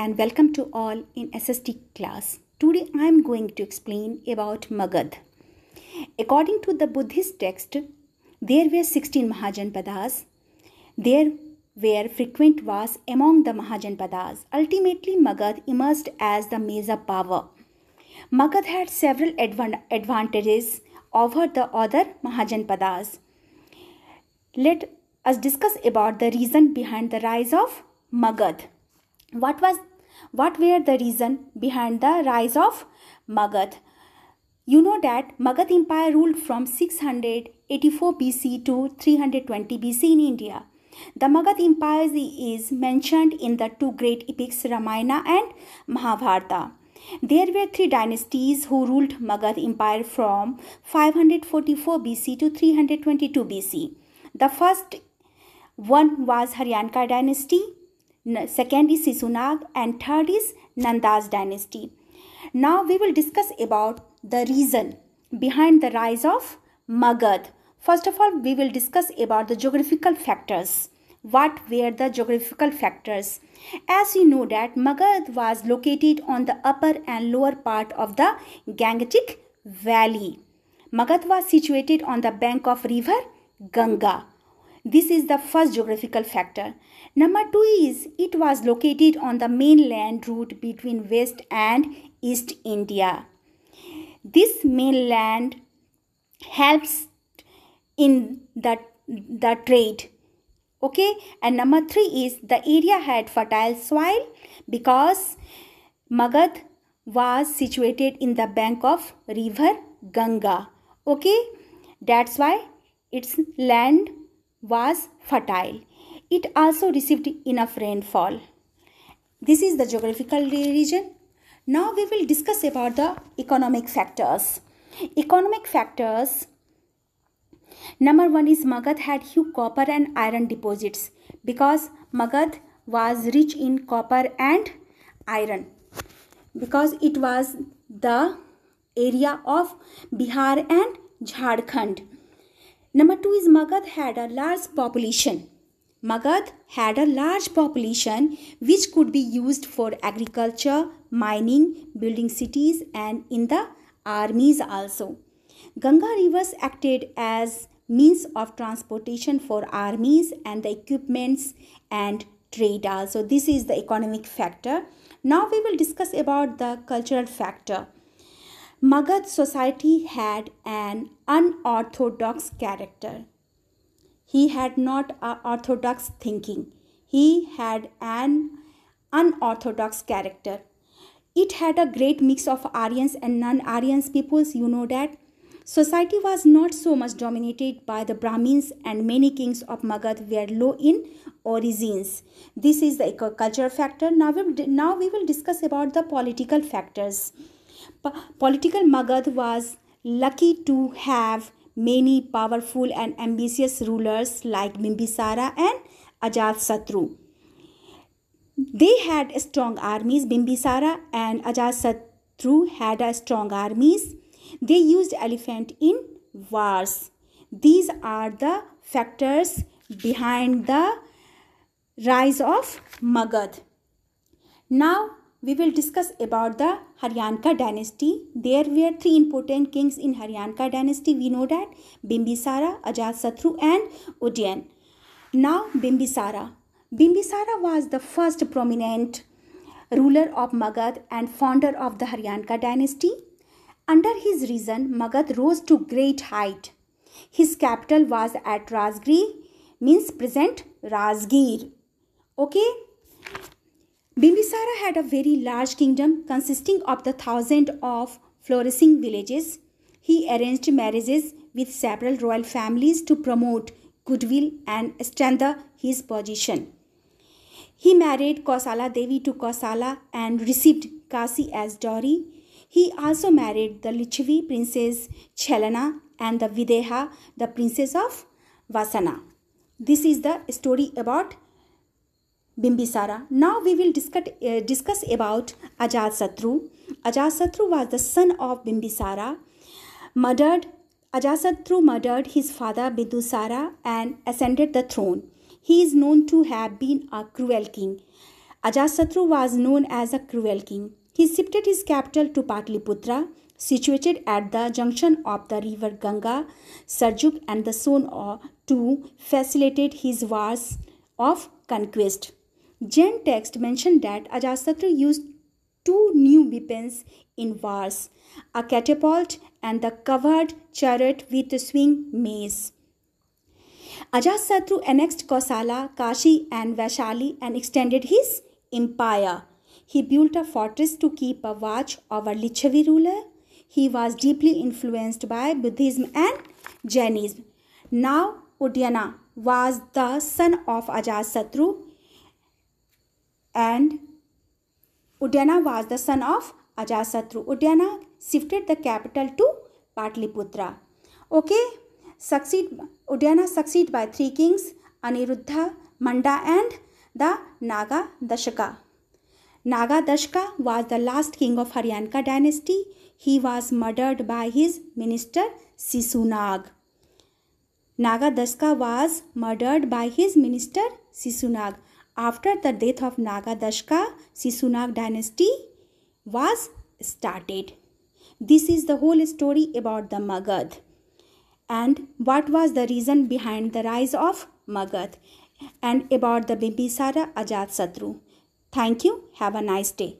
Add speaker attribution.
Speaker 1: and welcome to all in SST class. Today I am going to explain about Magad. According to the Buddhist text, there were 16 Mahajanpadas. There were frequent wars among the Mahajanpadas. Ultimately, Magad emerged as the major power. Magad had several adv- advantages over the other Mahajanpadas. Let us discuss about the reason behind the rise of Magad. What was what were the reason behind the rise of Magadha? You know that Magadha Empire ruled from 684 BC to 320 BC in India. The Magadha Empire is mentioned in the two great epics Ramayana and Mahabharata. There were three dynasties who ruled Magadha Empire from 544 BC to 322 BC. The first one was Haryanka dynasty, second is Sisunag and third is Nanda's dynasty. Now we will discuss about the reason behind the rise of Magad. First of all, we will discuss about the geographical factors. What were the geographical factors? As you know that Magad was located on the upper and lower part of the Gangetic Valley. Magad was situated on the bank of river Ganga. This is the first geographical factor. Number two is it was located on the mainland route between West and East India. This mainland helps in the, the trade okay and number 3 is the area had fertile soil because magad was situated in the bank of river ganga okay that's why its land was fertile. It also received enough rainfall. This is the geographical region. Now we will discuss about the economic factors. Economic factors Number one is Magad had huge copper and iron deposits because Magad was rich in copper and iron because it was the area of Bihar and Jharkhand. Number two is Magad had a large population. Magad had a large population which could be used for agriculture, mining, building cities, and in the armies also. Ganga rivers acted as means of transportation for armies and the equipments and trade also. This is the economic factor. Now we will discuss about the cultural factor. Magad society had an unorthodox character. He had not orthodox thinking. He had an unorthodox character. It had a great mix of Aryans and non Aryans peoples, you know that. Society was not so much dominated by the Brahmins, and many kings of Magad were low in origins. This is the culture factor. Now we, now we will discuss about the political factors political Magad was lucky to have many powerful and ambitious rulers like Bimbisara and Ajatasattu. They had strong armies. Bimbisara and Ajatasattu had strong armies. They used elephant in wars. These are the factors behind the rise of Magad. Now we will discuss about the Haryanka dynasty. There were three important kings in Haryanka dynasty. We know that Bimbisara, Ajatasattu and Udayan. Now Bimbisara. Bimbisara was the first prominent ruler of Magad and founder of the Haryanka dynasty. Under his reign, Magad rose to great height. His capital was at Razgri, means present Razgir. Okay, Bimbisara had a very large kingdom consisting of the thousand of flourishing villages. He arranged marriages with several royal families to promote goodwill and strengthen his position. He married Kosala Devi to Kosala and received Kasi as dowry. He also married the Lichvi princess Chelana and the Videha, the princess of Vasana. This is the story about Bimbisara. Now we will discuss, uh, discuss about Ajasatru. Ajasatru was the son of Bimbisara. Murdered, Ajasatru murdered his father Bidusara and ascended the throne. He is known to have been a cruel king. Ajatasattu was known as a cruel king. He shifted his capital to Patliputra, situated at the junction of the river Ganga, Sarjuk and the Son uh, to facilitate his wars of conquest. Gen Text mentioned that Ajatasattu used two new weapons in wars a catapult and the covered chariot with the swing mace. Ajatasattu annexed Kosala, Kashi, and Vaishali and extended his empire. He built a fortress to keep a watch over Lichavi ruler. He was deeply influenced by Buddhism and Jainism. Now, Udyana was the son of Ajatasattu and Udayana was the son of Ajasatru. Udayana shifted the capital to Patliputra. Okay, succeed Udayana succeed by three kings Aniruddha, Manda and the Naga Dashaka. Naga Dashaka was the last king of Haryanka dynasty. He was murdered by his minister Sisunag. Naga Dashaka was murdered by his minister Sisunag. after the death of Nagadashka, Sisunag dynasty was started. This is the whole story about the Magad and what was the reason behind the rise of Magad and about the Bimbisara Ajatsatru. Thank you. Have a nice day.